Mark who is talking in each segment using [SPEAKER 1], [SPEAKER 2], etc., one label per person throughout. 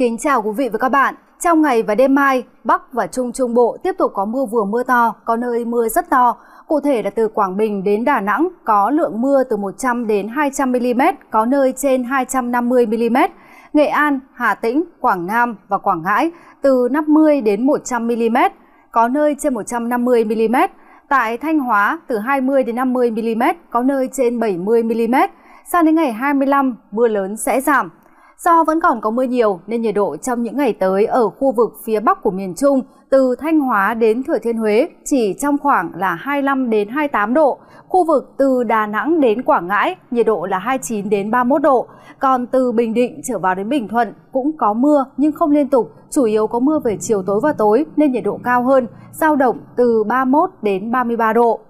[SPEAKER 1] Kính chào quý vị và các bạn. Trong ngày và đêm mai, Bắc và Trung Trung Bộ tiếp tục có mưa vừa mưa to, có nơi mưa rất to. Cụ thể là từ Quảng Bình đến Đà Nẵng có lượng mưa từ 100 đến 200 mm, có nơi trên 250 mm. Nghệ An, Hà Tĩnh, Quảng Nam và Quảng Ngãi từ 50 đến 100 mm, có nơi trên 150 mm. Tại Thanh Hóa từ 20 đến 50 mm, có nơi trên 70 mm. Sang đến ngày 25, mưa lớn sẽ giảm, Do vẫn còn có mưa nhiều nên nhiệt độ trong những ngày tới ở khu vực phía bắc của miền Trung từ Thanh Hóa đến Thừa Thiên Huế chỉ trong khoảng là 25 đến 28 độ. Khu vực từ Đà Nẵng đến Quảng Ngãi nhiệt độ là 29 đến 31 độ. Còn từ Bình Định trở vào đến Bình Thuận cũng có mưa nhưng không liên tục, chủ yếu có mưa về chiều tối và tối nên nhiệt độ cao hơn, dao động từ 31 đến 33 độ.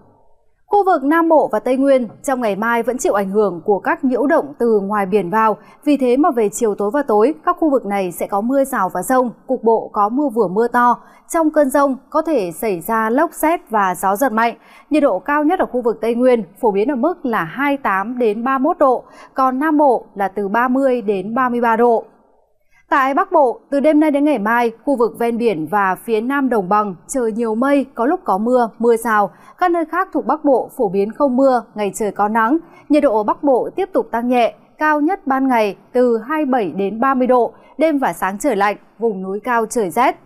[SPEAKER 1] Khu vực Nam Bộ và Tây Nguyên trong ngày mai vẫn chịu ảnh hưởng của các nhiễu động từ ngoài biển vào, vì thế mà về chiều tối và tối, các khu vực này sẽ có mưa rào và rông, cục bộ có mưa vừa mưa to. Trong cơn rông có thể xảy ra lốc xét và gió giật mạnh. Nhiệt độ cao nhất ở khu vực Tây Nguyên phổ biến ở mức là 28 đến 31 độ, còn Nam Bộ là từ 30 đến 33 độ. Tại Bắc Bộ, từ đêm nay đến ngày mai, khu vực ven biển và phía nam đồng bằng trời nhiều mây, có lúc có mưa, mưa rào. Các nơi khác thuộc Bắc Bộ phổ biến không mưa, ngày trời có nắng. Nhiệt độ ở Bắc Bộ tiếp tục tăng nhẹ, cao nhất ban ngày từ 27 đến 30 độ, đêm và sáng trời lạnh, vùng núi cao trời rét.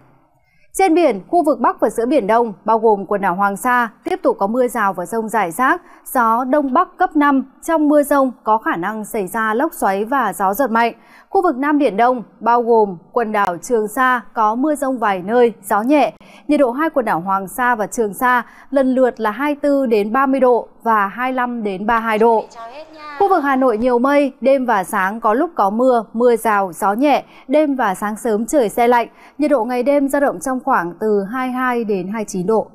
[SPEAKER 1] Trên biển, khu vực Bắc và giữa Biển Đông, bao gồm quần đảo Hoàng Sa, tiếp tục có mưa rào và rông rải rác, gió Đông Bắc cấp 5, trong mưa rông có khả năng xảy ra lốc xoáy và gió giật mạnh. Khu vực Nam Biển Đông, bao gồm quần đảo Trường Sa, có mưa rông vài nơi, gió nhẹ. Nhiệt độ hai quần đảo Hoàng Sa và Trường Sa lần lượt là 24 đến 30 độ và 25 đến 32 độ. Khu vực Hà Nội nhiều mây, đêm và sáng có lúc có mưa, mưa rào, gió nhẹ, đêm và sáng sớm trời xe lạnh. Nhiệt độ ngày đêm dao động trong khoảng từ 22 đến 29 độ.